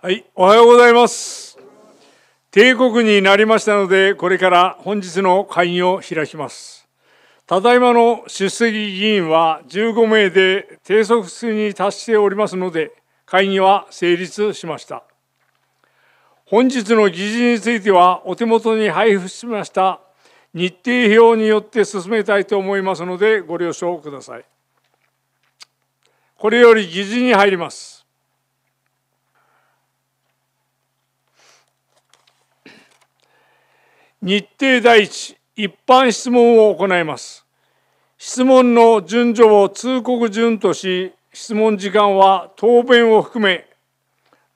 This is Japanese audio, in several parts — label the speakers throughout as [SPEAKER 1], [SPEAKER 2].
[SPEAKER 1] はい、おはようございます。帝国になりましたので、これから本日の会議を開きます。ただいまの出席議員は15名で定速数に達しておりますので、会議は成立しました。本日の議事については、お手元に配布しました日程表によって進めたいと思いますので、ご了承ください。これより議事に入ります。日程第一一般質問を行います。質問の順序を通告順とし、質問時間は答弁を含め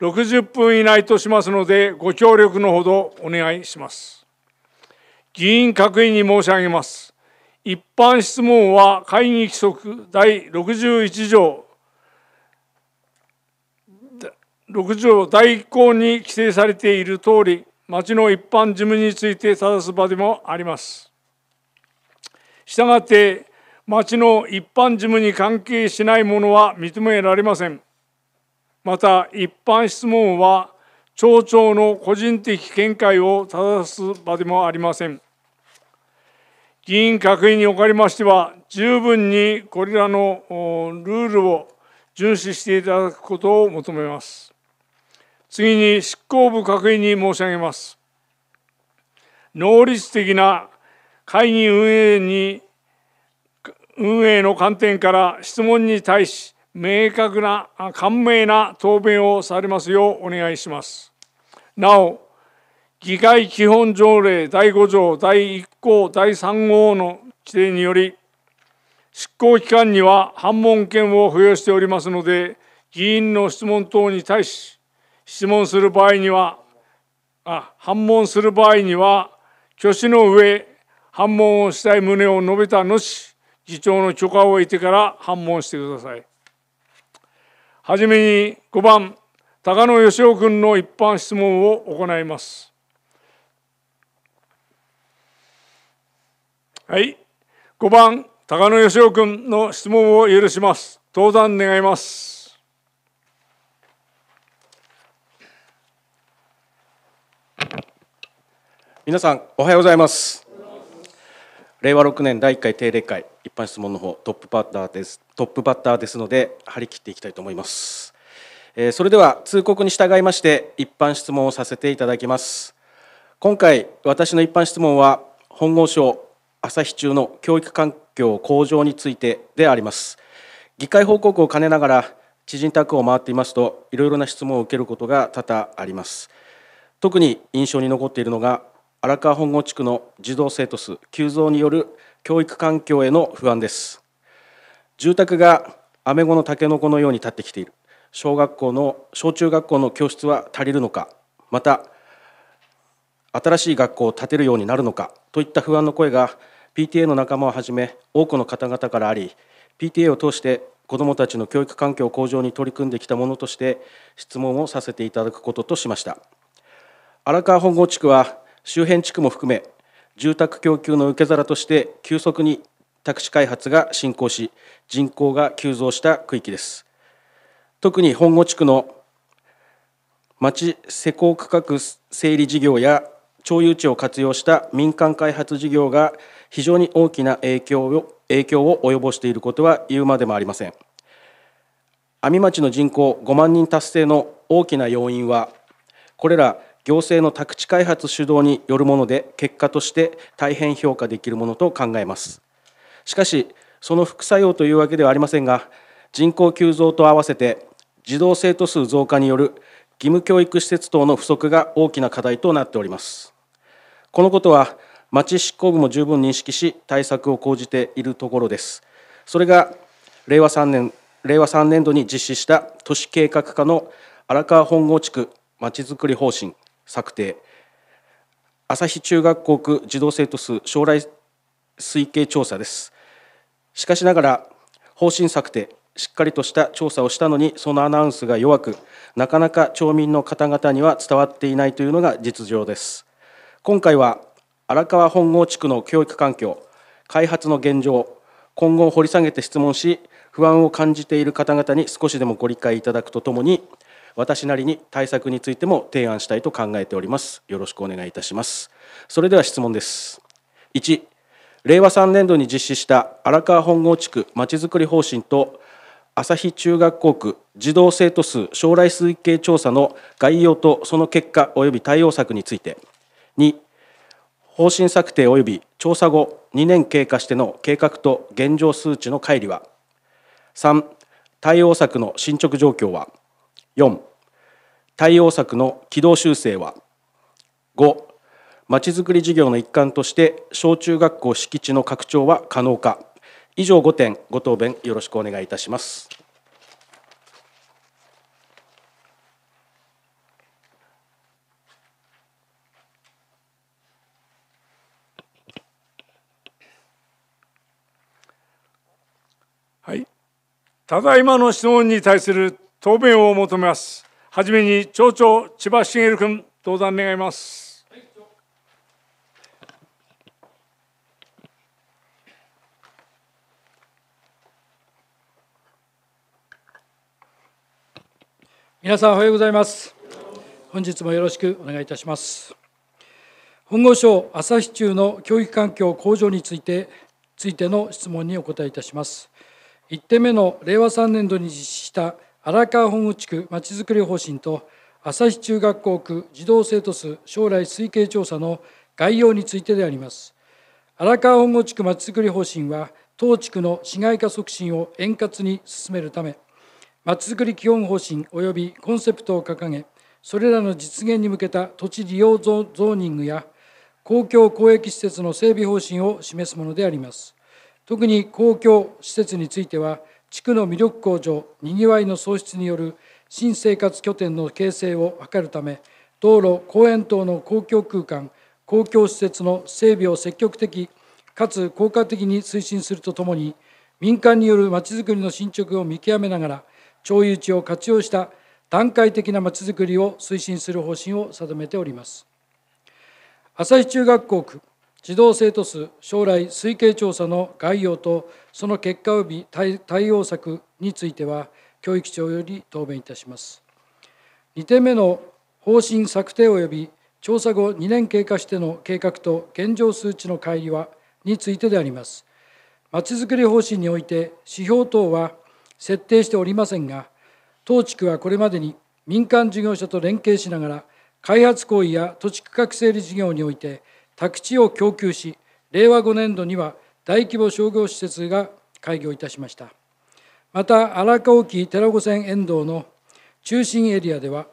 [SPEAKER 1] 60分以内としますので、ご協力のほどお願いします。議員各位に申し上げます。一般質問は会議規則第61条6条第1項に規定されているとおり、町の一般事務について正す場でもあります。したがって町の一般事務に関係しないものは認められません。また一般質問は町長の個人的見解を正す場でもありません。議員各位におかれましては十分にこれらのルールを遵守していただくことを求めます。次に執行部閣議に申し上げます。能率的な会議運営に運営の観点から質問に対し明確な簡明な答弁をされますようお願いします。なお、議会基本条例第5条第1項第3号の規定により、執行機関には反問権を付与しておりますので、議員の質問等に対し、質問する場合にはあ反問する場合には挙手の上反問をしたい旨を述べた後議長の許可を得てから反問してください。はじめに5番高野義雄君の一般質問を行います。はい、5番高野義雄君の質問を許します。登壇願います。
[SPEAKER 2] 皆さんおはようございます令和6年第1回定例会一般質問の方トップバッターですトップバッターですので張り切っていきたいと思います、えー、それでは通告に従いまして一般質問をさせていただきます今回私の一般質問は本郷省朝日中の教育環境向上についてであります議会報告を兼ねながら知人宅を回っていますといろいろな質問を受けることが多々あります特に印象に残っているのが荒川本郷地区の児童生徒数急増による教育環境への不安です住宅がアメゴのタケノコのように立ってきている小学校の小中学校の教室は足りるのかまた新しい学校を建てるようになるのかといった不安の声が PTA の仲間をはじめ多くの方々からあり PTA を通して子どもたちの教育環境向上に取り組んできたものとして質問をさせていただくこととしました荒川本郷地区は周辺地区も含め住宅供給の受け皿として急速に宅地開発が進行し人口が急増した区域です特に本郷地区の町施工区画整理事業や町有地を活用した民間開発事業が非常に大きな影響を影響を及ぼしていることは言うまでもありません阿見町の人口5万人達成の大きな要因はこれら行政の宅地開発主導によるもので結果として大変評価できるものと考えますしかしその副作用というわけではありませんが人口急増と合わせて児童生徒数増加による義務教育施設等の不足が大きな課題となっておりますこのことは町執行部も十分認識し対策を講じているところですそれが令和3年令和3年度に実施した都市計画課の荒川本郷地区まちづくり方針策定朝日中学校区児童生徒数将来推計調査ですしかしながら方針策定しっかりとした調査をしたのにそのアナウンスが弱くなかなか町民の方々には伝わっていないというのが実情です今回は荒川本郷地区の教育環境開発の現状今後を掘り下げて質問し不安を感じている方々に少しでもご理解いただくとともに私なりに対策についても提案したいと考えておりますよろしくお願いいたしますそれでは質問です1令和3年度に実施した荒川本郷地区まちづくり方針と旭中学校区児童生徒数将来推計調査の概要とその結果及び対応策について2方針策定及び調査後2年経過しての計画と現状数値の乖離は3対応策の進捗状況は4対応策の軌道修正は5まちづくり事業の一環として小中学校敷地の拡張は可能か以上5点ご答弁よろしくお願いいたします
[SPEAKER 1] はいただいまの質問に対する答弁を求めます。はじめに町長、千葉茂君、登壇願います。
[SPEAKER 3] 皆さんおはようございます。本日もよろしくお願いいたします。本郷省朝日中の教育環境向上についてついての質問にお答えいたします。1点目の令和3年度に実施した荒川本郷地区まちづくり方針と旭中学校区児童生徒数将来推計調査の概要についてであります。荒川本郷地区まちづくり方針は、当地区の市街化促進を円滑に進めるため、まちづくり基本方針及びコンセプトを掲げ、それらの実現に向けた土地利用ゾーニングや公共公益施設の整備方針を示すものであります。特に公共施設については、地区の魅力向上、にぎわいの創出による新生活拠点の形成を図るため、道路、公園等の公共空間、公共施設の整備を積極的かつ効果的に推進するとともに、民間によるまちづくりの進捗を見極めながら、町有地を活用した段階的なまちづくりを推進する方針を定めております。朝日中学校区児童生徒数将来推計調査の概要とその結果及び対応策については教育長より答弁いたします2点目の方針策定及び調査後2年経過しての計画と現状数値の乖離はについてでありますまちづくり方針において指標等は設定しておりませんが当地区はこれまでに民間事業者と連携しながら開発行為や土地区画整理事業において宅地を供給し、令和5年度には大規模商業施設が開業いたしました。また、荒川沖寺子線沿道の中心エリアでは、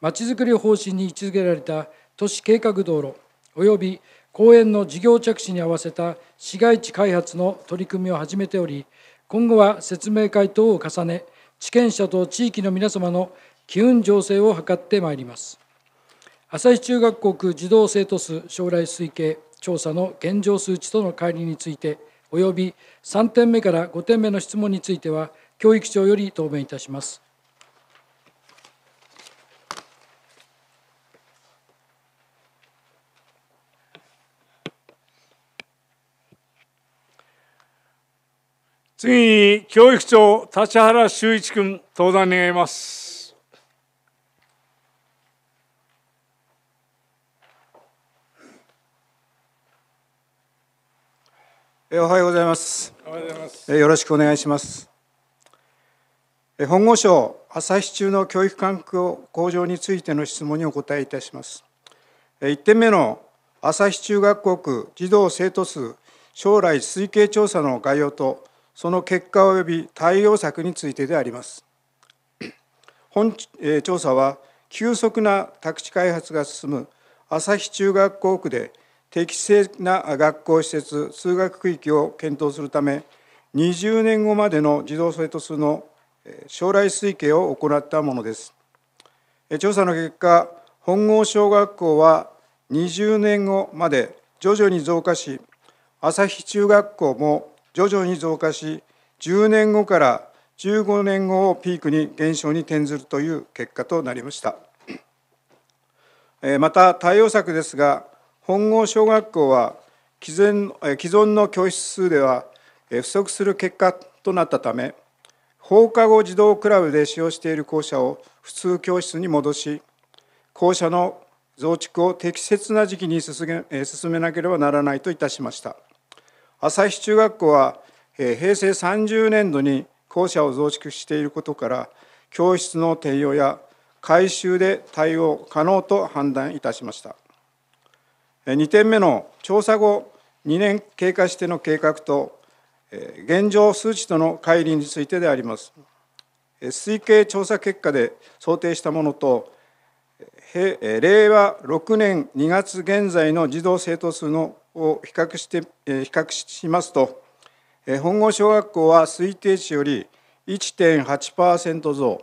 [SPEAKER 3] まちづくり方針に位置づけられた都市計画道路及び公園の事業着手に合わせた市街地開発の取り組みを始めており、今後は説明会等を重ね、地権者と地域の皆様の機運醸成を図ってまいります。日中学校児童生徒数将来推計調査の現状数値との乖離について、および3点目から5点目の質問については、教育長より答弁いたします。
[SPEAKER 1] 次に教育長、立原修一君、登壇願います。
[SPEAKER 4] おはようございます。おはようございます。よろしくお願いします。本郷省朝日中の教育環境向上についての質問にお答えいたします。1点目の朝日中学校区児童生徒数将来推計調査の概要とその結果及び対応策についてであります。本調査は急速な宅地開発が進む朝日中学校区で適正な学校施設通学区域を検討するため20年後までの児童生徒数の将来推計を行ったものです調査の結果本郷小学校は20年後まで徐々に増加し朝日中学校も徐々に増加し10年後から15年後をピークに減少に転ずるという結果となりましたまた対応策ですが本郷小学校は既存の教室数では不足する結果となったため放課後児童クラブで使用している校舎を普通教室に戻し校舎の増築を適切な時期に進めなければならないといたしました朝日中学校は平成30年度に校舎を増築していることから教室の転用や改修で対応可能と判断いたしました2点目の調査後2年経過しての計画と現状数値との乖離についてであります推計調査結果で想定したものと令和6年2月現在の児童生徒数のを比較して比較しますと本郷小学校は推定値より1.8%増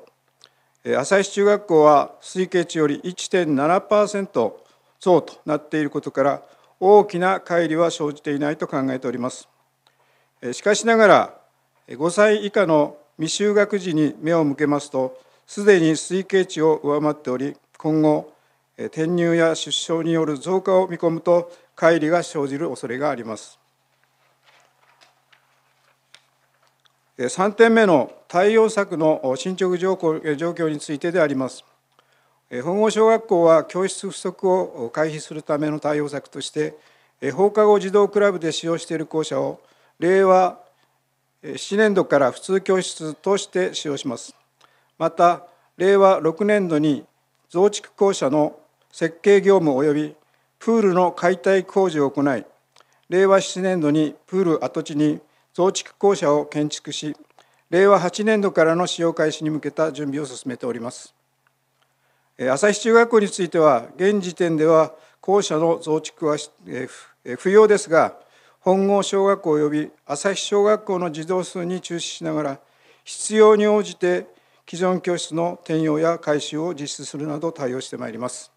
[SPEAKER 4] 旭中学校は推計値より1.7%像となっていることから大きな乖離は生じていないと考えておりますしかしながら5歳以下の未就学児に目を向けますとすでに推計値を上回っており今後転入や出生による増加を見込むと乖離が生じる恐れがあります3点目の対応策の進捗状況についてであります本郷小学校は教室不足を回避するための対応策として放課後児童クラブで使用している校舎を令和7年度から普通教室として使用しますまた令和6年度に増築校舎の設計業務及びプールの解体工事を行い令和7年度にプール跡地に増築校舎を建築し令和8年度からの使用開始に向けた準備を進めております。朝日中学校については現時点では校舎の増築は不要ですが本郷小学校及び朝日小学校の児童数に注視しながら必要に応じて既存教室の転用や改修を実施するなど対応してまいります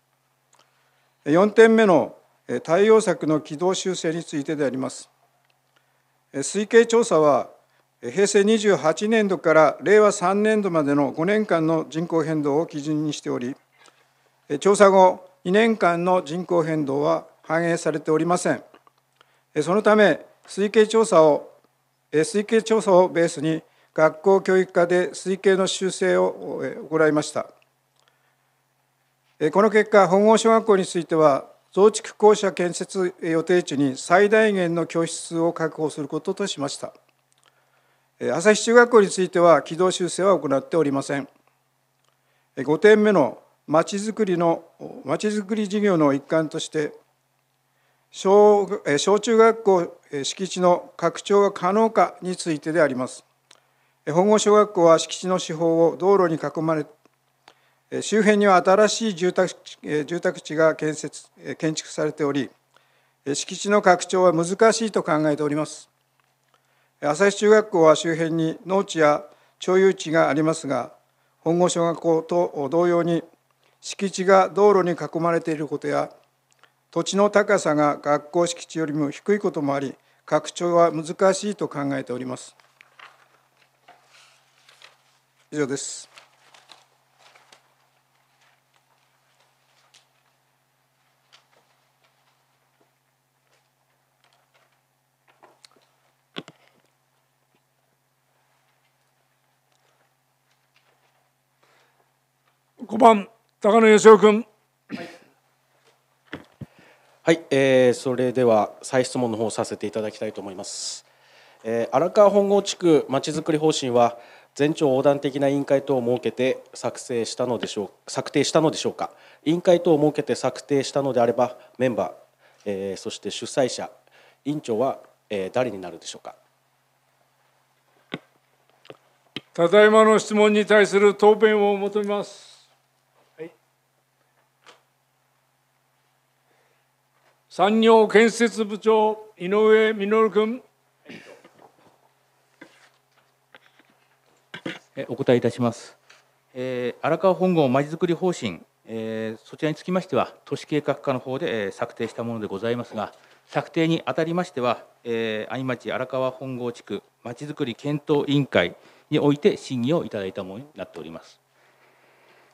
[SPEAKER 4] 4点目の対応策の軌道修正についてであります推計調査は平成28年度から令和3年度までの5年間の人口変動を基準にしており調査後2年間の人口変動は反映されておりませんそのため推計調査を推計調査をベースに学校教育課で推計の修正を行いましたこの結果本郷小学校については増築校舎建設予定地に最大限の教室を確保することとしました朝日中学校については軌道修正は行っておりません5点目のまちづくりのまちづくり事業の一環として小小中学校敷地の拡張が可能かについてであります本郷小学校は敷地の四方を道路に囲まれ周辺には新しい住宅住宅地が建設建築されており敷地の拡張は難しいと考えております朝日中学校は周辺に農地や町有地がありますが本郷小学校と同様に敷地が道路に囲まれていることや土地の高さが学校敷地よりも低いこともあり拡張は難しいと考えております以上です
[SPEAKER 1] 5番高野義雄君。はい、
[SPEAKER 2] はい、えー、それでは再質問の方させていただきたいと思います。えー、荒川本郷地区まちづくり方針は全庁横断的な委員会等を設けて作成したのでしょう策定したのでしょうか委員会等を設けて策定したのであればメンバー、えー、そして主催者委員長は、えー、誰になるでしょうか
[SPEAKER 1] ただいまの質問に対する答弁を求めます産業建設部長、井上稔君。
[SPEAKER 5] お答えいたします。えー、荒川本郷まちづくり方針、えー、そちらにつきましては、都市計画課の方で、えー、策定したものでございますが、策定にあたりましては、えー、有町荒川本郷地区まちづくり検討委員会において審議をいただいたものになっております。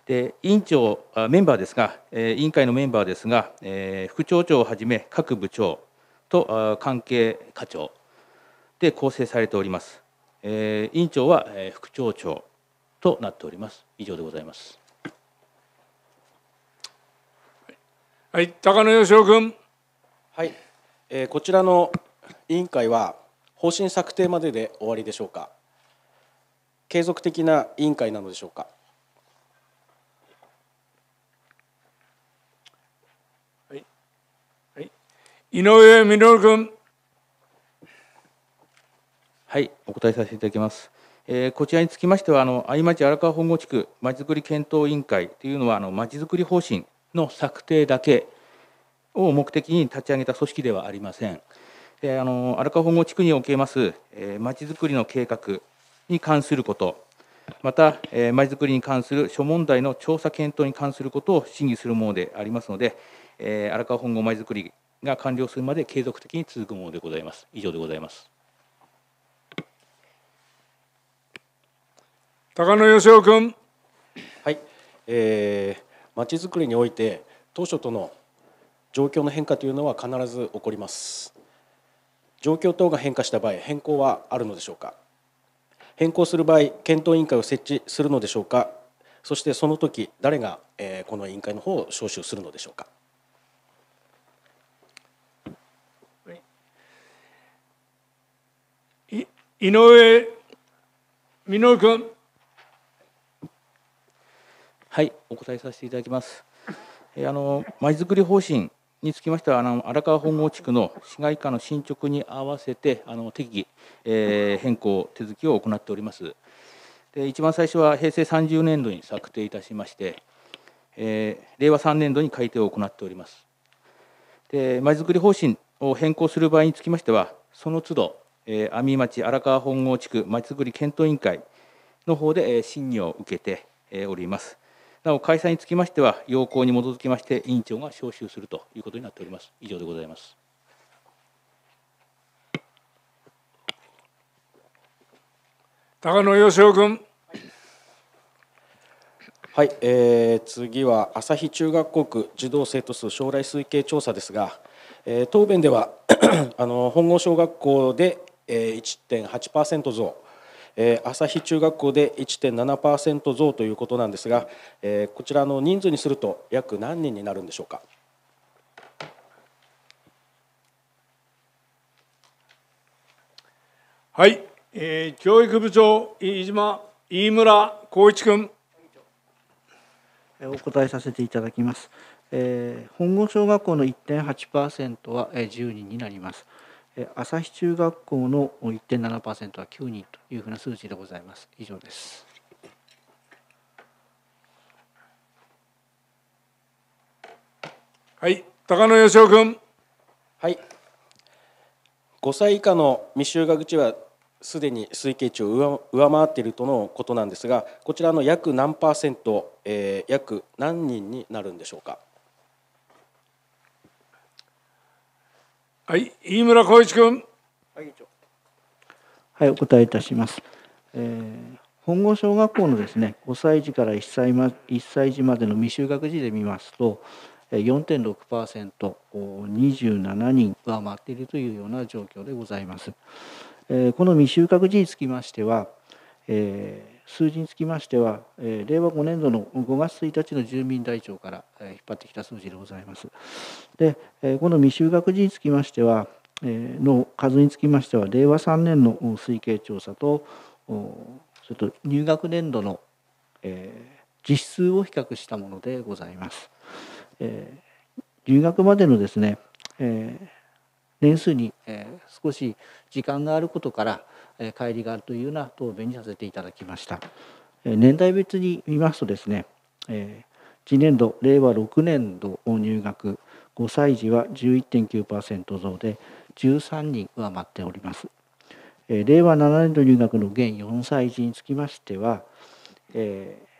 [SPEAKER 5] で委員長メンバーですが、委員会のメンバーですが、副町長をはじめ各部長と関係課長で構成されております。委員長は副町長となっております。以上でございます。
[SPEAKER 2] はい、高野義雄君。はい、えー、こちらの委員会は方針策定までで終わりでしょうか。継続的な委員会なのでしょうか。井上稔
[SPEAKER 5] 君。はい、お答えさせていただきます。えー、こちらにつきましては、あの愛町荒川本郷地区まちづくり検討委員会というのは、あのまちづくり方針の策定だけを目的に立ち上げた組織ではありません。であの荒川本郷地区におけます、えー、まちづくりの計画に関すること、また、えー、まちづくりに関する諸問題の調査検討に関することを審議するものでありますので、えー、荒川本郷まちづくりが完了するまで継続的に続くものでございます。以上でございます。
[SPEAKER 2] 高野義雄君。はい、えー、町づくりにおいて当初との状況の変化というのは必ず起こります。状況等が変化した場合、変更はあるのでしょうか。変更する場合、検討委員会を設置するのでしょうか。そしてその時誰が、えー、この委員会の方を招集するのでしょうか。井上
[SPEAKER 1] 君。はい、お答えさせていただきます。
[SPEAKER 5] えー、あのまちづくり方針につきましてはあの荒川本郷地区の市街化の進捗に合わせてあの適宜、えー、変更手続きを行っております。で一番最初は平成30年度に策定いたしまして、えー、令和3年度に改定を行っております。でまちづくり方針を変更する場合につきましてはその都度え阿見町荒川本郷地区まちづくり検討委員会の方で、え審議を受けて、えおります。なお開催につきましては要項に基づきまして委員長が招集するということになっております。以上でございます。
[SPEAKER 1] 高野
[SPEAKER 2] 義雄君。はい、えー、次は朝日中学校区児童生徒数将来推計調査ですが、えー、答弁では あの本郷小学校で、1.8%増朝日中学校で1.7%増ということなんですがこちらの人数にすると約何人になるんでしょうか。
[SPEAKER 1] はい、えー、教育部長飯島飯村光一君
[SPEAKER 6] お答えさせていただきます、えー、本郷小学校の1.8%は10人になります朝日中学校の1.7%は9人というふうな数値でございます。以上です。
[SPEAKER 2] はい、高野義雄君。はい。5歳以下の未就学児はすでに推計値を上回っているとのことなんですが、こちらの約何パーセント、えー、約何人になるんでしょうか。
[SPEAKER 1] はい、飯村浩一君。
[SPEAKER 6] はい、お答えいたします。えー、本郷小学校のですね、5歳児から1歳,、ま、1歳児までの未就学児で見ますと、4.6%、27人上回っているというような状況でございます。えこの未就学児につきましては、え数字につきましては、え令和5年度の5月1日の住民台帳から、え引っ張ってきた数字でございます。で、えこの未就学児につきましては、えの数につきましては令和3年の推計調査とそれと入学年度の、え実数を比較したものでございます。え入学までのですね、えー年数に、えー、少し時間があることから、えー、帰りがあるというような答弁にさせていただきました、えー、年代別に見ますとですね、えー、次年度令和6年度を入学5歳児は11.9%増で13人上回っております、えー、令和7年度入学の現4歳児につきましては、えー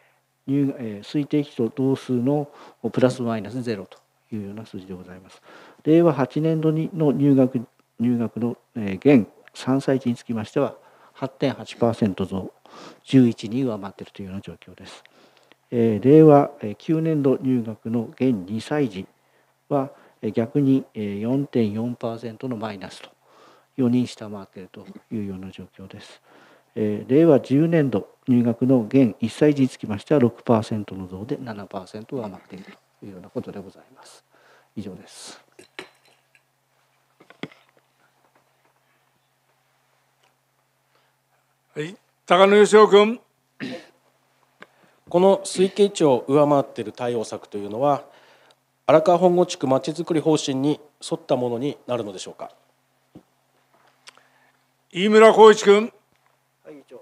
[SPEAKER 6] 推定比と同数のプラスマイナスゼロというような数字でございます。令和8年度の入学入学の、え現3歳児につきましては8.8%増11に上回っているというような状況です。え令和9年度入学の現2歳児は逆に4.4%のマイナスと4人下回っているというような状況です。え令和10年度入学の現1歳児につきましては6%の増で7%上回っているというようなことでございます。以上です。
[SPEAKER 2] はい、高野義雄君。この推計値を上回っている対応策というのは荒川本郷地区まちづくり方針に沿ったものになるのでしょうか飯村浩一君、
[SPEAKER 6] はい、長。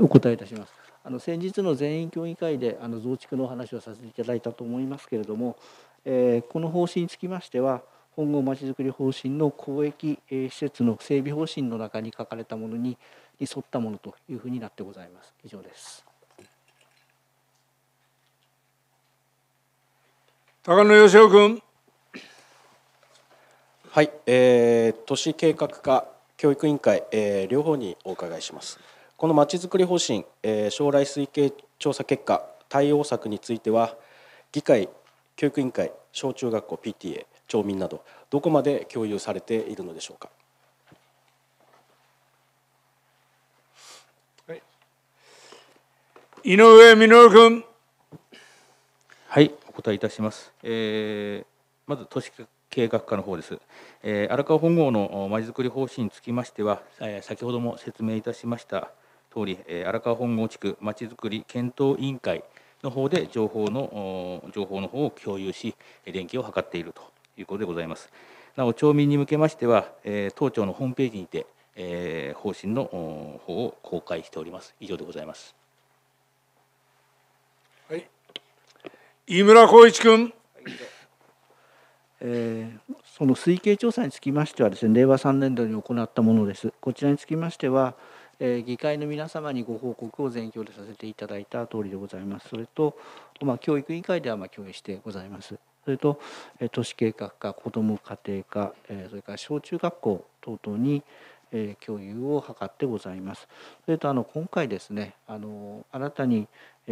[SPEAKER 6] お答えいたしますあの先日の全員協議会であの増築のお話をさせていただいたと思いますけれども、えー、この方針につきましては本郷まちづくり方針の公益、えー、施設の整備方針の中に書かれたものに沿ったものというふうになってございます。以上です。
[SPEAKER 2] 高野義雄君。はい、えー、都市計画課教育委員会、えー、両方にお伺いします。このまちづくり方針、えー、将来推計調査結果、対応策については、議会、教育委員会、小中学校、PTA、町民などどこまで共有されているのでしょうか。
[SPEAKER 1] はい、井上稔君。
[SPEAKER 5] はい、お答えいたします。えー、まず都市計画課の方です、えー、荒川本郷のまちづくり方針につきましては、えー、先ほども説明いたしました通り、えー、荒川本郷地区まちづくり検討委員会の方で情報の情報の方を共有し連携を図っているということでございます。なお、町民に向けましては、当庁のホームページにて、方針の方を公開しております。以上で
[SPEAKER 6] ございます。はい、飯村浩一君。えー、その推計調査につきましてはですね令和3年度に行ったものですこちらにつきましては、えー、議会の皆様にご報告を全協でさせていただいた通りでございますそれと、まあ、教育委員会ではまあ共有してございます。それと都市計画課子ども家庭課それから小中学校等々に共有を図ってございます。それとあの今回ですねあの新たに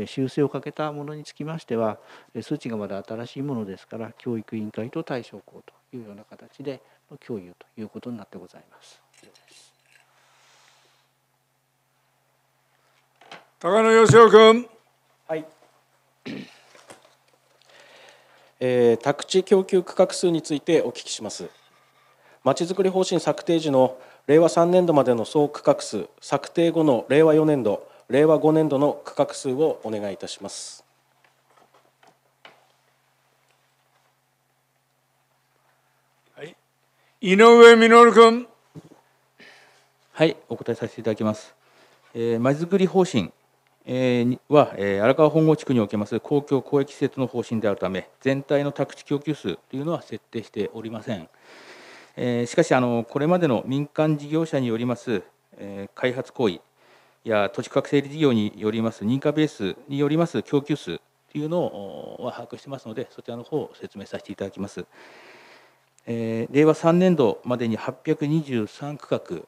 [SPEAKER 6] 修正をかけたものにつきましては数値がまだ新しいものですから教育委員会と対象校というような形での共有ということになってございます。
[SPEAKER 2] 高野義雄君。はいえー、宅地供給区画数についてお聞きしますまちづくり方針策定時の令和3年度までの総区画数策定後の令和4年度令和5年度の区画数をお願いいたします井上稔
[SPEAKER 5] 君。はい、お答えさせていただきます。えー、まちづくり方針、は荒川本郷地区におけます公共公益施設の方針であるため全体の宅地供給数というのは設定しておりませんしかしあのこれまでの民間事業者によります開発行為や土地区画整理事業によります認可ベースによります供給数というのは把握してますのでそちらの方を説明させていただきます令和3年度までに823区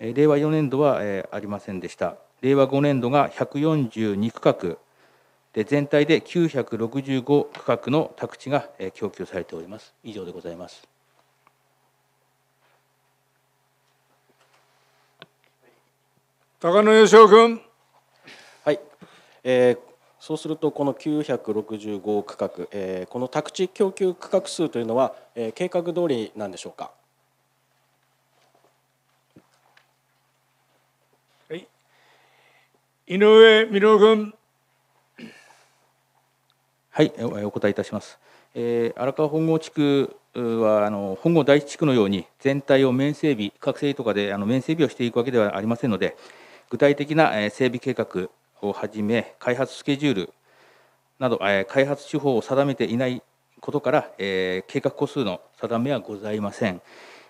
[SPEAKER 5] 画令和4年度はありませんでした令和5年度が142区画で全体で965区画の宅地が供給されております以上でございます
[SPEAKER 2] 高野義雄君はい、えー、そうするとこの965区画、えー、この宅地供給区画数というのは、えー、計画通りなんでしょうか
[SPEAKER 1] 井上稔君。はい、
[SPEAKER 5] お答えいたします。えー、荒川本郷地区はあの本郷第一地区のように全体を面整備、各整備とかであの面整備をしていくわけではありませんので、具体的な、え整備計画をはじめ、開発スケジュールなど、え開発手法を定めていないことから、え計画個数の定めはございません、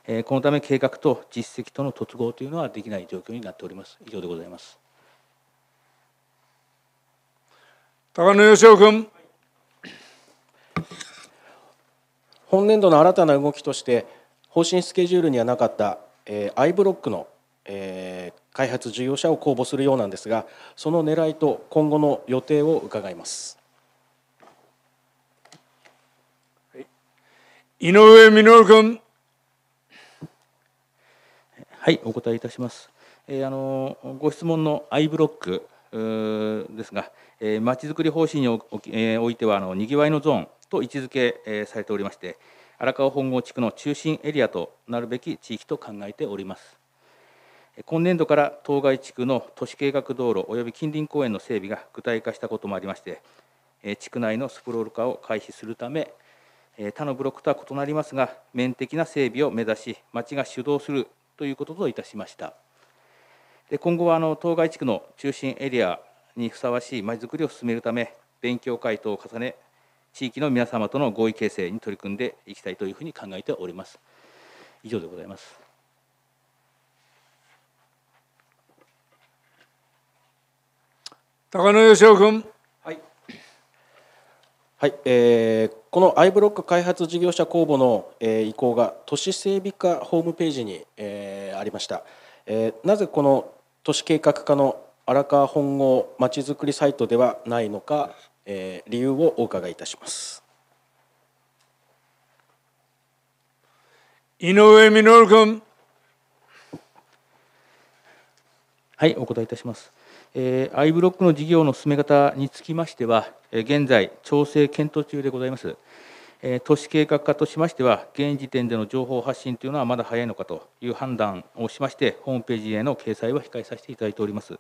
[SPEAKER 5] えこのため計画と実績との突合というのはできない状況になっております。以上でございます。
[SPEAKER 2] 高野義雄君。本年度の新たな動きとして方針スケジュールにはなかった、えー、i ブロックの、えー、開発事業者を公募するようなんですがその狙いと今後の予定を伺います、井上稔君
[SPEAKER 5] はいお答えいたします、えー、あのご質問の i ブロックですが、えまちづくり方針にお,、えおいてはあのにぎわいのゾーンと位置づけ、えされておりまして荒川本郷地区の中心エリアとなるべき地域と考えております今年度から当該地区の都市計画道路及び近隣公園の整備が具体化したこともありまして地区内のスプロール化を開始するため他のブロックとは異なりますが面的な整備を目指し町が主導するということといたしましたで今後はあの当該地区の中心エリアにふさわしいまづくりを進めるため勉強会等を重ね地域の皆様との合意形成に取り組んでいきたいというふうに考えております以上でござ
[SPEAKER 1] います
[SPEAKER 2] 高野義雄君はい、はいえー、この i ブロック開発事業者公募の、えー、移行が都市整備課ホームページに、えー、ありました、えー、なぜこの都市計画課の荒川本郷まちづくりサイトではないのか、えー、理由をお伺いいたします井上稔
[SPEAKER 1] 君はいお答えいたします、
[SPEAKER 5] えー、I ブロックの事業の進め方につきましては、え現在調整検討中でございます都市計画課としましては、現時点での情報発信というのはまだ早いのかという判断をしまして、ホームページへの掲載は控えさせていただいております。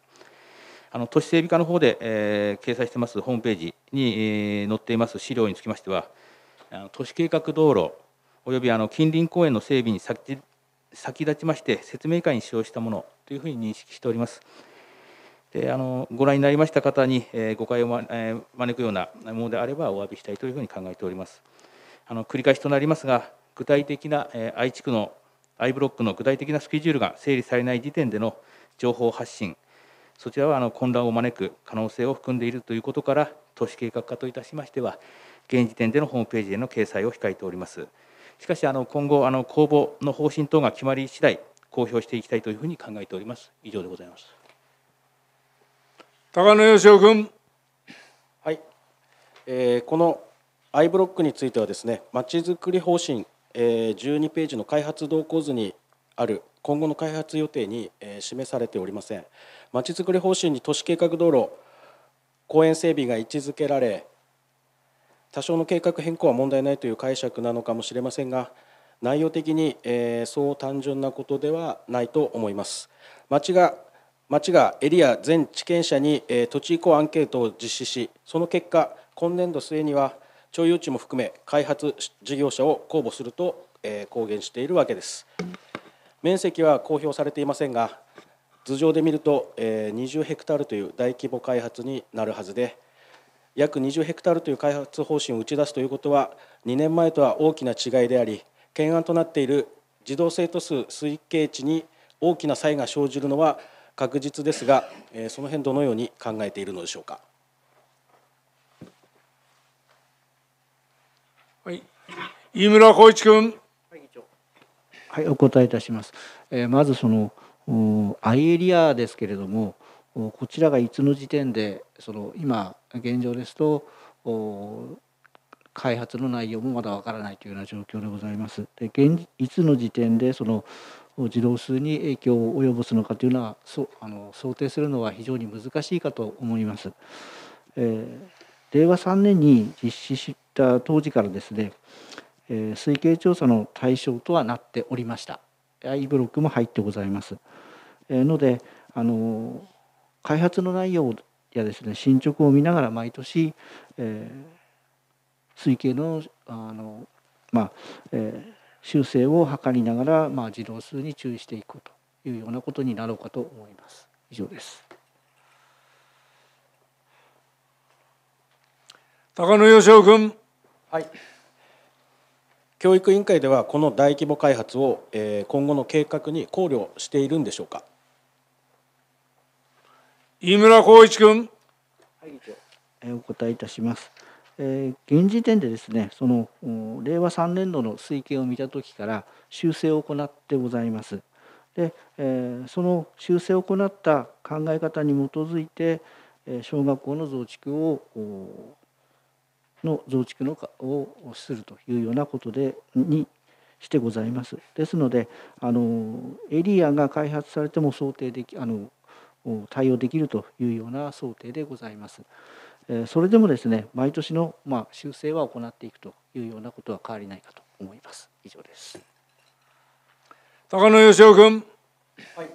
[SPEAKER 5] あの都市整備課の方で、えー、掲載してますホームページに、えー、載っています資料につきましては、あの都市計画道路およびあの近隣公園の整備に先先立ちまして説明会に使用したものというふうに認識しております。であのご覧になりました方に、えー、誤解をま、えー、招くようなものであればお詫びしたいというふうに考えております。あの繰り返しとなりますが、具体的な、えー、愛知区の I ブロックの具体的なスケジュールが整理されない時点での情報発信そちらはあの混乱を招く可能性を含んでいるということから都市計画化といたしましては現時点でのホームページへの掲載を控えておりますしかしあの今後あの公募の方針等が決まり次第公表していきたいというふうに考えております以上でございます
[SPEAKER 2] 高野義雄君はい、えー、この i ブロックについてはですねまちづくり方針、えー、12ページの開発動向図にある今後の開発予定に、えー、示されておりません。まちづくり方針に都市計画道路公園整備が位置づけられ多少の計画変更は問題ないという解釈なのかもしれませんが内容的に、えー、そう単純なことではないと思います町が町がエリア全地権者に、えー、土地移行アンケートを実施しその結果今年度末には町有地も含め開発事業者を公募すると、えー、公言しているわけです面積は公表されていませんが図上で見ると20ヘクタールという大規模開発になるはずで約20ヘクタールという開発方針を打ち出すということは2年前とは大きな違いであり懸案となっている児童生徒数推計値に大きな差異が生じるのは確実ですがその辺どのように考えているのでしょうか。はい、
[SPEAKER 1] 飯村浩一君、
[SPEAKER 6] はい、お答えいたします。えー、まずそのアイエリアですけれどもこちらがいつの時点でその今現状ですと開発の内容もまだわからないというような状況でございます。で現いつの時点でその児童数に影響を及ぼすのかというのはそあの想定するのは非常に難しいかと思います。えー、令和3年に実施した当時からですね、えー、推計調査の対象とはなっておりました。i ブロックも入ってございます。えー、のであの開発の内容やですね進捗を見ながら毎年、えー、推計のあの、まあえー、修正を図りながら、まあ、児童数に注意していくというようなことになろうかと思います。以上です。
[SPEAKER 2] 高野義雄君。はい。教育委員会ではこの大規模開発を今後の計画に考慮しているんでしょうか飯村浩一君、は
[SPEAKER 6] い、お答えいたします。え現時点でですねその令和3年度の推計を見た時から修正を行ってございます。でえその修正を行った考え方に基づいて小学校の増築をの増築のかをするというようなことでにしてございます。ですのであのエリアが開発されても想定できあの対応できるというような想定でございます。それでもですね毎年のまあ修正は行っていくというようなことは変わりないかと思います。以上です。高野義雄君。はい。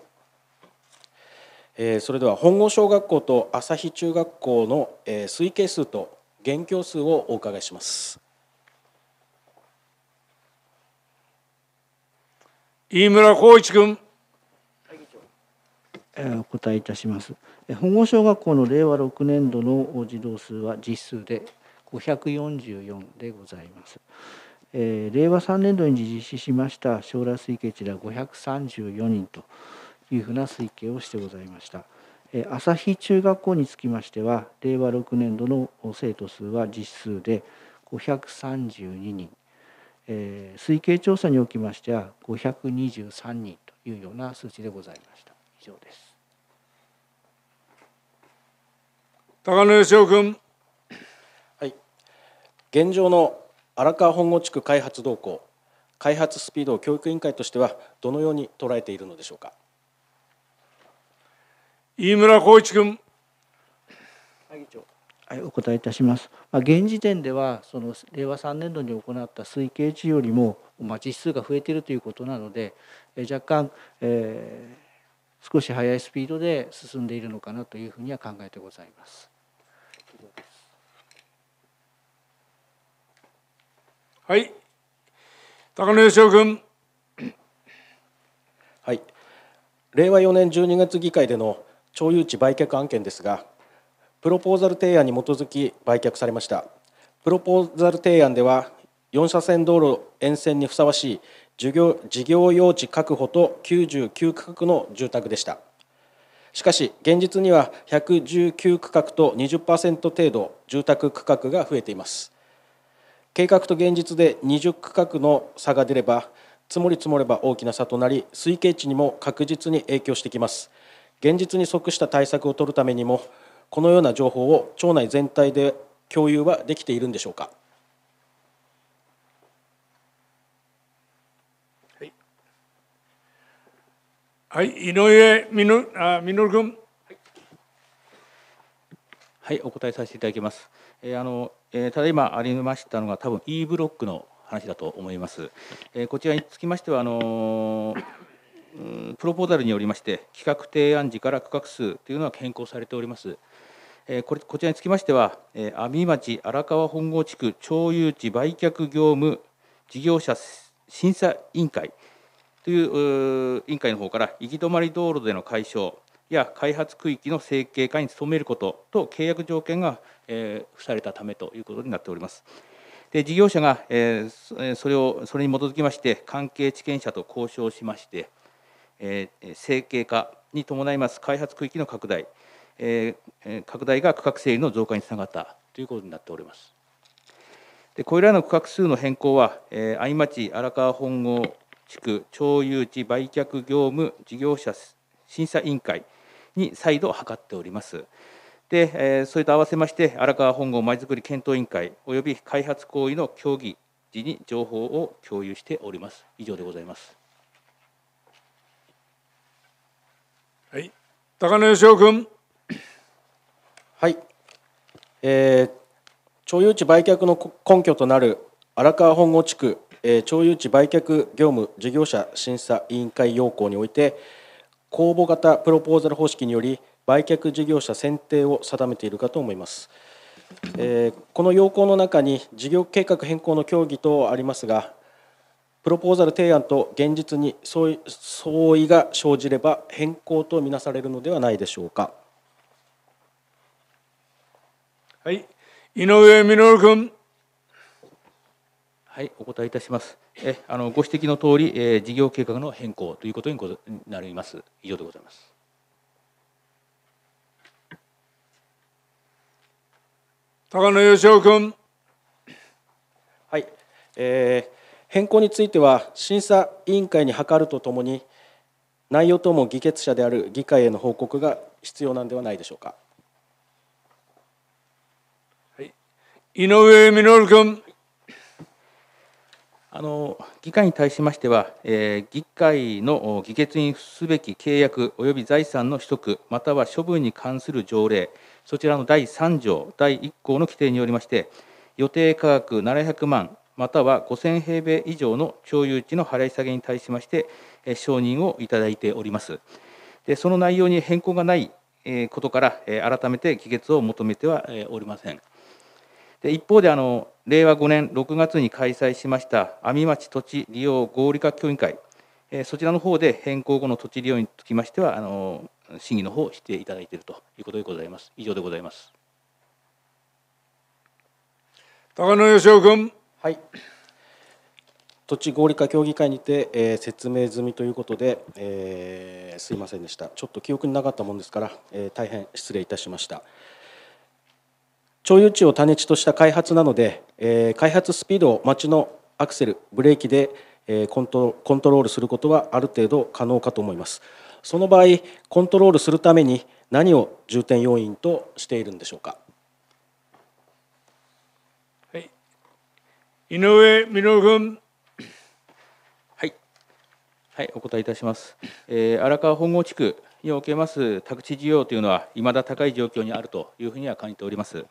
[SPEAKER 2] えー、それでは本郷小学校と朝日中学校の、え推計数と現況数をお伺いします
[SPEAKER 1] 飯村浩一君
[SPEAKER 6] お答えいたします保護小学校の令和6年度の児童数は実数で544でございます、え令和3年度に実施しました将来推計値では534人というふうな推計をしてございました朝日中学校につきましては令和6年度の生徒数は実数で532人、えー、推計調査におきましては523人というような数値でございました以上です
[SPEAKER 2] 高野義雄君はい現状の荒川本郷地区開発動向開発スピードを教育委員会としてはどのように捉えているのでしょうか飯村浩一君。
[SPEAKER 6] はい、お答えいたします。まあ、現時点で
[SPEAKER 2] はその
[SPEAKER 6] 令和3年度に行った推計値よりも、まあ、実数が増えているということなので、え若干、えー、少し早いスピードで進んでいるのかなというふうには考えてございます。
[SPEAKER 2] はい、高野義雄君。はい、令和4年12月議会での町有地売却案件ですがプロポーザル提案に基づき売却されましたプロポーザル提案では4車線道路沿線にふさわしい事業事業用地確保と99区画の住宅でしたしかし現実には119区画と20%程度住宅区画が増えています計画と現実で20区画の差が出れば積もり積もれば大きな差となり推計値にも確実に影響してきます現実に即した対策を取るためにもこのような情報を町内全体で共有はできているんでしょうか。
[SPEAKER 1] はい、井上みのあみのる君。
[SPEAKER 5] はい、お答えさせていただきます。えー、あの、えー、ただいまありましたのが多分 E ブロックの話だと思います。えー、こちらにつきましてはあのープロポーザルによりまして企画提案時から区画数というのは変更されております。これこちらにつきましては、阿見町荒川本郷地区町有地売却業務事業者審査委員会という委員会の方から行き止まり道路での解消や開発区域の整形化に努めることと契約条件が付されたためということになっております。で事業者がそれをそれに基づきまして関係地権者と交渉しましてえ成形化に伴います開発区域の拡大、え拡大が区画整理の増加につながったということになっております。でこれらの区画数の変更は、え町荒川本郷地区町有地売却業務事業者審査委員会に再度諮っております。で、えそれと合わせまして荒川本郷まづくり検討委員会および開発行為の協議時に情報を共有しております。以上でございます。
[SPEAKER 2] はい、高野義雄君。はい、えー、町有地売却の根拠となる荒川本郷地区、えー、町有地売却業務事業者審査委員会要項において公募型プロポーザル方式により売却事業者選定を定めているかと思います。えー、この要項の中に事業計画変更の協議等ありますが、プロポーザル提案と現実に相違が生じれば変更とみなされるのではないでしょうか。はい、井
[SPEAKER 1] 上稔君。
[SPEAKER 5] はい、お答えいたします。え、あのご指摘の通り、えー、事業計画の変更ということになります。以上でございます。
[SPEAKER 2] 高野義雄君。はい、えー変更については審査委員会に諮るとともに内容等も議決者である議会への報告が必要なんではないでしょうか、
[SPEAKER 1] はい、井上稔君
[SPEAKER 5] あの議会に対しましては、えー、議会の議決に付すべき契約及び財産の取得または処分に関する条例そちらの第3条第1項の規定によりまして予定価額700万または5000平米以上の共有地の払い下げに対しまして、承認をいただいております。でその内容に変更がないことから、改めて議決を求めてはおりません。で一方であの、令和5年6月に開催しました阿見町土地利用合理化協議会、そちらの方で変更後の土地利用につきましては、あの審議の方をしていただいているということでござ
[SPEAKER 2] います。以上でございます。高野義雄君。はい。土地合理化協議会にて、えー、説明済みということで、えー、すいませんでした。ちょっと記憶になかったもんですから、えー、大変失礼いたしました。町有地を種地とした開発なので、え開発スピードを町のアクセル、ブレーキで、えコントコントロールすることはある程度可能かと思います。その場合、コントロールするために何を重点要因としているんでしょうか。井上稔君。はい、はい、お答え
[SPEAKER 5] いたします。えー、荒川本郷地区におけます宅地需要というのは、いまだ高い状況にあるというふうには感じております。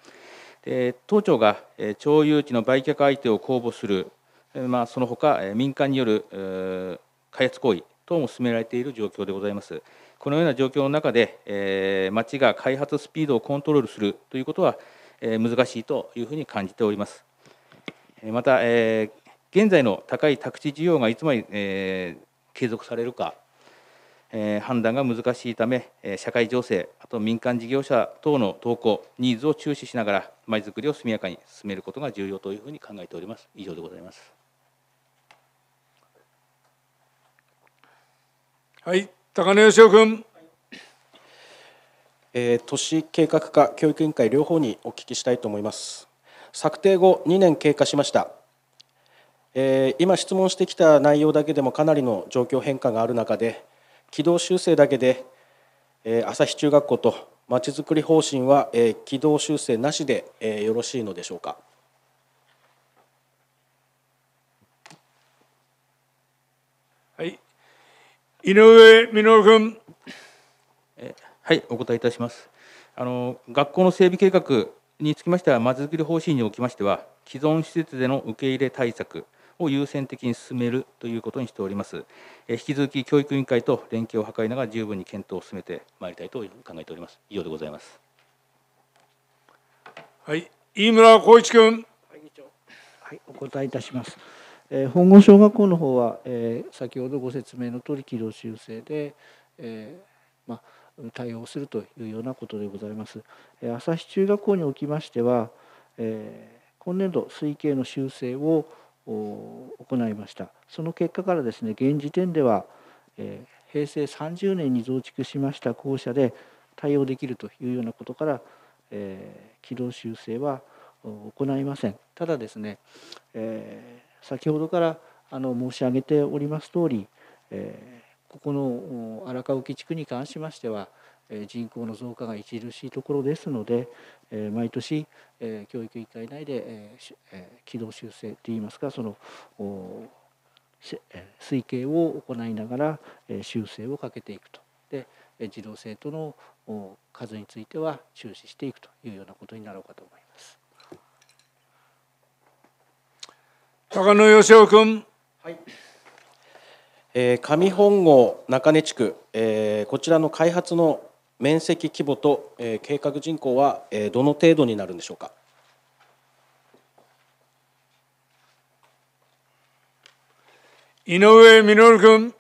[SPEAKER 5] で当庁が、えー、町有地の売却相手を公募する、えー、まあ、その他、えー、民間による、えー、開発行為等も進められている状況でございます。このような状況の中で、えー、町が開発スピードをコントロールするということは、えー、難しいというふうに感じております。また、え現在の高い宅地需要がいつまで、え継続されるか、え判断が難しいため、え社会情勢、あと民間事業者等の投稿、ニーズを注視しながら、まづくりを速やかに進めることが重要というふうに考えて
[SPEAKER 1] おります。以上でございます。
[SPEAKER 2] はい、高根義雄君。えー、都市計画課教育委員会両方にお聞きしたいと思います。策定後2年経過しました、えー、今質問してきた内容だけでもかなりの状況変化がある中で軌道修正だけで、えー、朝日中学校とまちづくり方針は、えー、軌道修正なしで、えー、よろしいのでしょうか。
[SPEAKER 1] はい、
[SPEAKER 5] 井上稔君。はい、お答えいたします。あの学校の整備計画につきましては、まずづくり方針におきましては、既存施設での受け入れ対策を優先的に進めるということにしております。え引き続き教育委員会と連携を図りながら、十分に検討を進めてまいりたいと考えております。以上でございます。
[SPEAKER 1] はい、飯村浩一君。
[SPEAKER 6] はい、お答えいたします。えー、本郷小学校の方は、えー、先ほどご説明の通り軌道修正で、えー、まあ対応するというようなことでございます。朝日中学校におきましては、え今年度推計の修正を行いました。その結果からですね、現時点では、え平成30年に増築しました校舎で対応できるというようなことから、え軌道修正は行いません。ただですね、え先ほどからあの申し上げております通り、えここの荒川沖地区に関しましては人口の増加が著しいところですので毎年教育委員会内で軌道修正といいますかその推計を行いながら修正をかけていくとで児童生徒の数については注視していくというようなことになろうかと思います。
[SPEAKER 2] 高野義雄君。はいえー、上本郷中根地区、えー、こちらの開発の面積規模と、えー、計画人口は、えー、どの程度になるんでしょうか。井上稔君。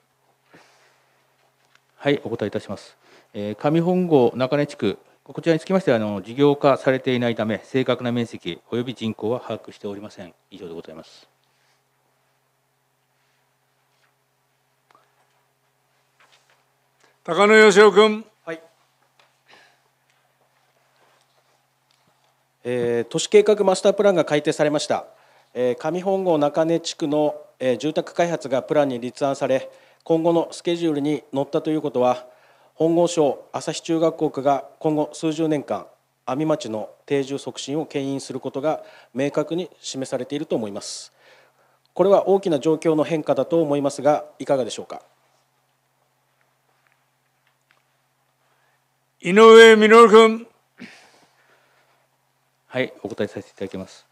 [SPEAKER 5] はい、お答えいたします。えー、上本郷中根地区、こちらにつきましてはあの事業化されていないため、正確な面積及び人口は把握しておりません。以上で
[SPEAKER 1] ございます。
[SPEAKER 2] 高野義雄君。はい。えー、都市計画マスタープランが改定されました。えー、上本郷中根地区の、えー、住宅開発がプランに立案され、今後のスケジュールに乗ったということは、本郷省朝日中学校区が今後数十年間阿見町の定住促進を牽引することが明確に示されていると思います。これは大きな状況の変化だと思いますが、いかがでしょうか。井上稔君。
[SPEAKER 5] はい、お答えさせていただきます。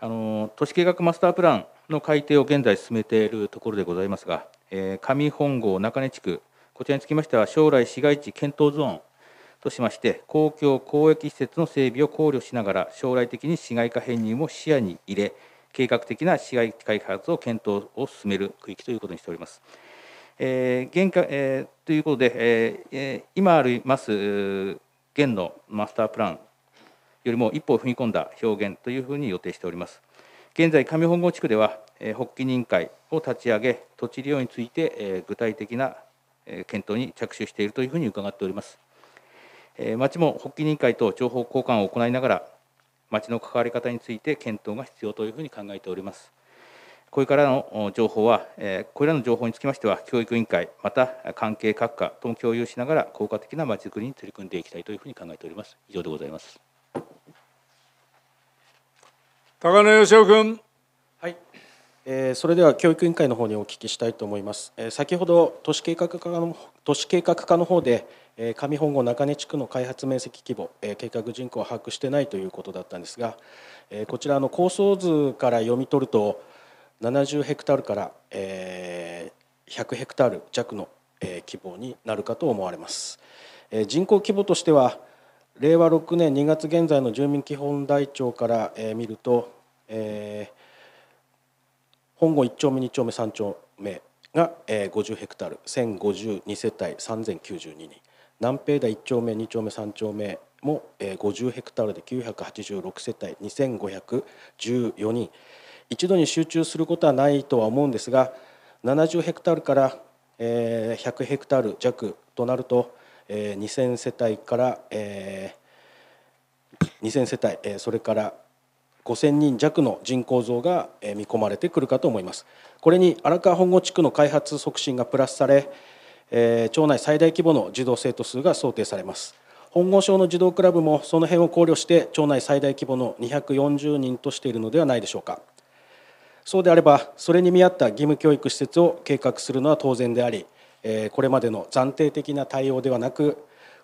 [SPEAKER 5] あの都市計画マスタープランの改定を現在進めているところでございますが、えー、上本郷中根地区、こちらにつきましては将来市街地検討ゾーンとしまして、公共公益施設の整備を考慮しながら、将来的に市街化編入も視野に入れ、計画的な市街地開発を検討を進める区域ということにしております。えー現下えーということで、えー今ありますえ現のマスタープランよりも一歩踏み込んだ表現というふうに予定しております。現在、上本郷地区では、えー発起人会を立ち上げ、土地利用について、えー具体的なえー検討に着手しているというふうに伺っております。えー町も発起人会と情報交換を行いながら、町の関わり方について検討が必要というふうに考えております。これからの情報は、これらの情報につきましては、教育委員会、また関係各課とも共有しながら、効果的なまちづくりに取り組んでいきたいというふうに考えております。以上でご
[SPEAKER 2] ざいます。高野義雄君。はい。えそれでは教育委員会の方にお聞きしたいと思います。え先ほど都市計画課の都市計画課の方で、え上本郷中根地区の開発面積規模、え計画人口を把握してないということだったんですが、えこちらの構想図から読み取ると。70ヘクタールから、えー、100ヘクタール弱の、えー、規模になるかと思われます、えー、人口規模としては令和6年2月現在の住民基本台帳から、えー、見ると、えー、本郷1丁目2丁目3丁目が、えー、50ヘクタール1052世帯3092人南平台1丁目2丁目3丁目も、えー、50ヘクタールで986世帯2514人一度に集中することはないとは思うんですが70ヘクタールから100ヘクタール弱となると2000世帯から2000世帯それから5000人弱の人口増が見込まれてくるかと思いますこれに荒川本郷地区の開発促進がプラスされ町内最大規模の児童生徒数が想定されます本郷省の児童クラブもその辺を考慮して町内最大規模の240人としているのではないでしょうかそうであればそれに見合った義務教育施設を計画するのは当然でありこれまでの暫定的な対応ではなく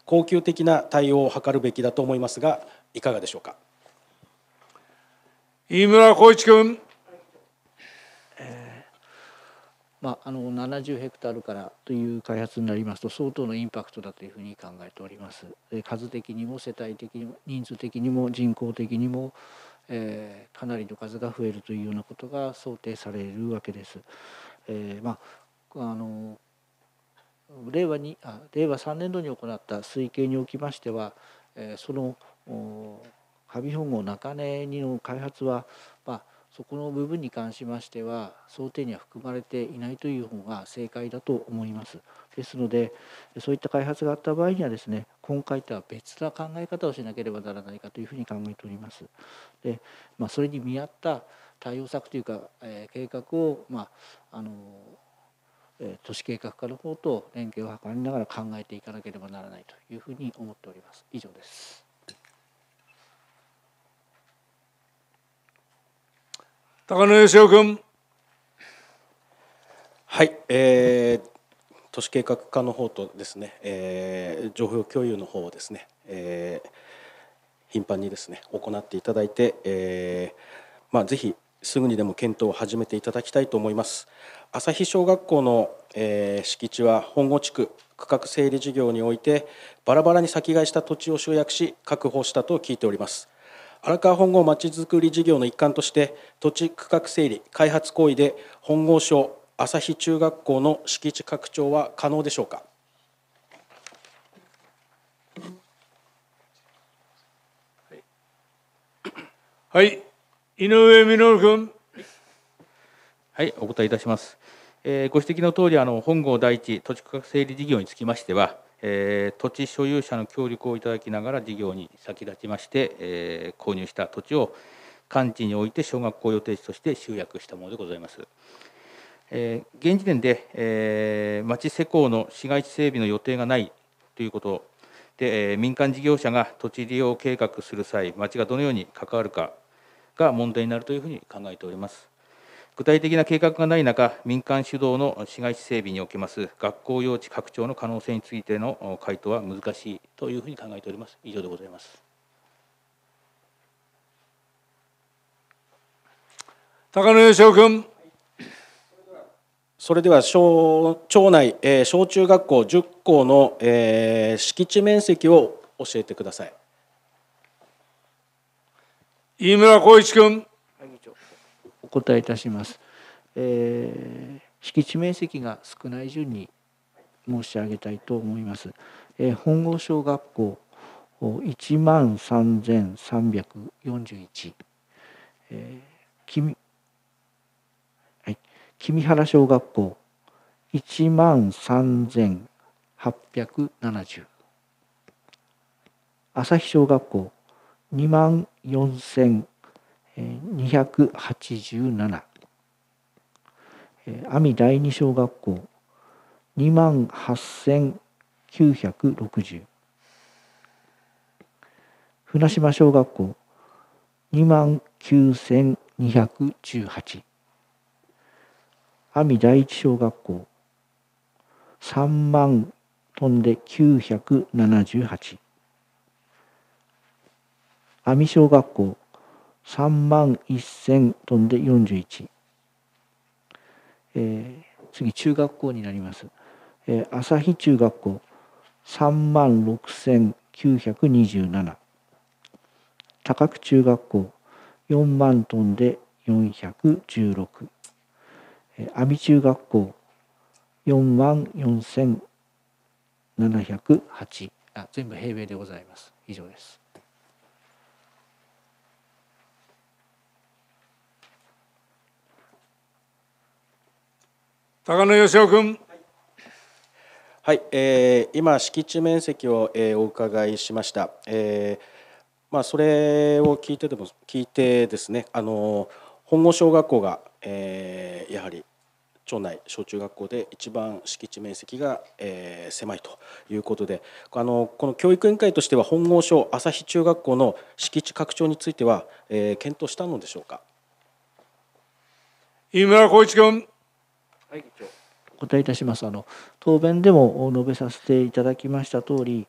[SPEAKER 2] 恒久的な対応を図るべきだと思いますがいかがでしょうか飯村浩一君、
[SPEAKER 6] えー、まあ、あの70ヘクタールからという開発になりますと相当のインパクトだというふうに考えております数的にも世帯的にも人数的にも人口的にもえー、かなりの数が増えるというようなことが想定されるわけです。えー、まああの令和にあ令和3年度に行った推計におきましては、えー、そのカビ本号中根にの開発は、まあ、そこの部分に関しましては想定には含まれていないという方が正解だと思います。ですのでそういった開発があった場合にはですね今回とは別な考え方をしなければならないかというふうに考えております。でまあ、それに見合った対応策というか、え計画を、まああのえ都市計画課の方と連携を図りながら考えていかなければならないというふうに思っております。以上です。高野義
[SPEAKER 2] 雄君。はい、えー都市計画課の方とですね、えー、情報共有の方をですね、えー、頻繁にですね行っていただいて、えー、まあ、ぜひすぐにでも検討を始めていただきたいと思います。朝日小学校の、えー、敷地は本郷地区区画整理事業においてバラバラに先買いした土地を集約し確保したと聞いております。荒川本郷まちづくり事業の一環として土地区画整理開発行為で本郷省朝日中学校の敷地拡張は可能でしょうか。
[SPEAKER 1] はい、井上稔君。
[SPEAKER 5] はい、お答えいたします。えー、ご指摘の通り、あの本郷第一土地区画整理事業につきましては、えー、土地所有者の協力をいただきながら事業に先立ちまして、えー、購入した土地を関地において小学校予定地として集約したものでございます。えー、現時点で、えー、町施工の市街地整備の予定がないということで、えー、民間事業者が土地利用計画する際、町がどのように関わるかが問題になるというふうに考えております。具体的な計画がない中、民間主導の市街地整備におけます学校用地拡張の可能性についての回答は難しいというふうに考えております。以上でございます。
[SPEAKER 2] 高野義翔君。それでは小町内、えー、小中学校10校の、えー、敷地面積を教えてください飯村浩一君
[SPEAKER 6] お答えいたします、えー、敷地面積が少ない順に申し上げたいと思います、えー、本郷小学校1万3341、えー、君原小学校1万3870朝日小学校2万4287阿弥第二小学校2万8960船島小学校2万9218阿美第一小学校3万飛んで978阿美小学校3万1000飛んで41、えー、次中学校になります、えー、朝日中学校3万6927高久中学校4万飛んで416阿美中学校4万4708あ全部平米でございます以上です
[SPEAKER 2] 高野義雄君はい、えー、今敷地面積を、えー、お伺いしました、えーまあ、それを聞いてでも聞いてですねあの本郷小学校が、えー、やはり町内小中学校で一番敷地面積が、えー、狭いということであのこの教育委員会としては本郷省朝日中学校の敷地拡張については、えー、検討したのでしょうか飯村浩一君、はい、
[SPEAKER 6] お答えいたしますあの答弁でも述べさせていただきました通り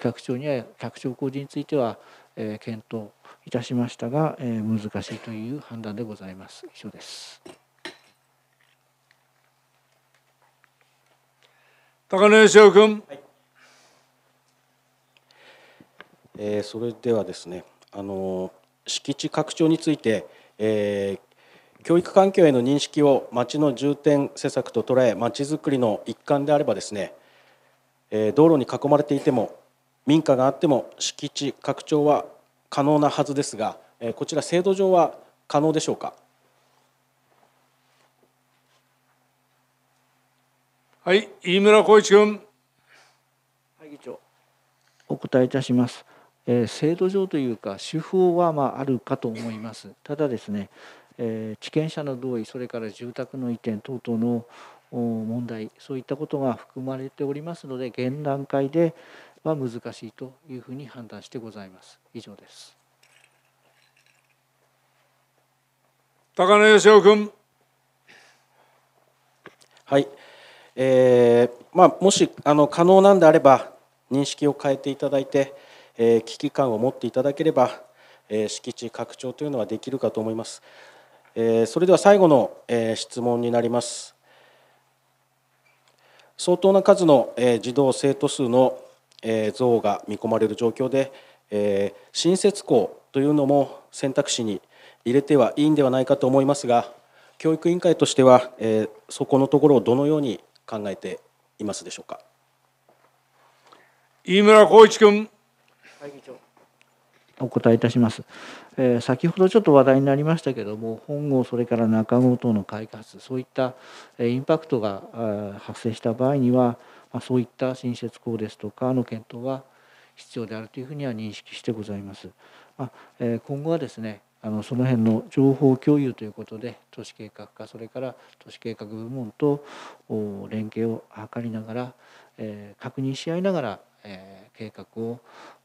[SPEAKER 6] 拡張には拡張工事については、えー、検討いたしましたが、えー、難しいという判断でございます。以上です。高
[SPEAKER 1] 根翔君、はい、
[SPEAKER 2] えー、それではですねあの敷地拡張について、えー、教育環境への認識を町の重点施策と捉え町づくりの一環であればですね、えー、道路に囲まれていても民家があっても敷地拡張は可能なはずですが、えこちら制度上は可能でしょうか。
[SPEAKER 1] はい、飯村浩一君。
[SPEAKER 6] はい、議長。お答えいたします。えー、制度上というか、手法はまああるかと思います。ただですね、えー、地権者の同意、それから住宅の移転等々の問題、そういったことが含まれておりますので、現段階では難しいというふうに判断してございます。以上です。
[SPEAKER 2] 高野義雄君。はい。えー、まあ、もしあの可能なんであれば認識を変えていただいて、えー、危機感を持っていただければ、えー、敷地拡張というのはできるかと思います。えそれでは最後の、え質問になります。相当な数の、え児童生徒数の、え増が見込まれる状況で、え新設校というのも選択肢に入れてはいいんではないかと思いますが教育委員会としては、えそこのところをどのように考えていますでしょうか飯村浩一君
[SPEAKER 6] お答えいたします、えー、先ほどちょっと話題になりましたけども本郷それから中郷等の開発そういったインパクトが発生した場合にはそういった新設校ですとかの検討は必要であるというふうには認識してございます。ま今後はですねあのその辺の情報共有ということで都市計画課それから都市計画部門と連携を図りながら、えー、確認し合いながら、えー、計画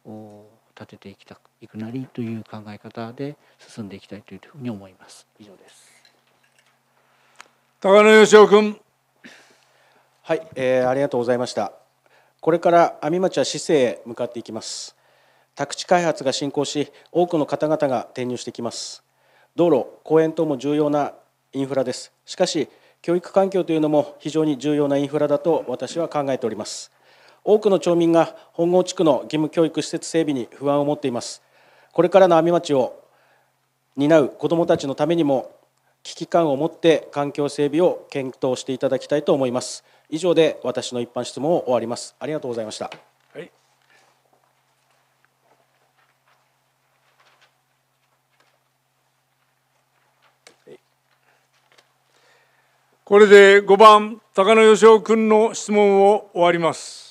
[SPEAKER 6] を立てていきたいくなりという考え方で進んでいきたいというふうに思います。以上です高野義雄君
[SPEAKER 2] はい、えー、ありがとうございました。これから網町は市政へ向かっていきます。宅地開発が進行し多くの方々が転入してきます道路公園等も重要なインフラですしかし教育環境というのも非常に重要なインフラだと私は考えております多くの町民が本郷地区の義務教育施設整備に不安を持っていますこれからの阿見町を担う子どもたちのためにも危機感を持って環境整備を検討していただきたいと思います以上で私の一般質問を終わりますありがとうございました
[SPEAKER 1] これで5番高野義雄君の質問を終わります。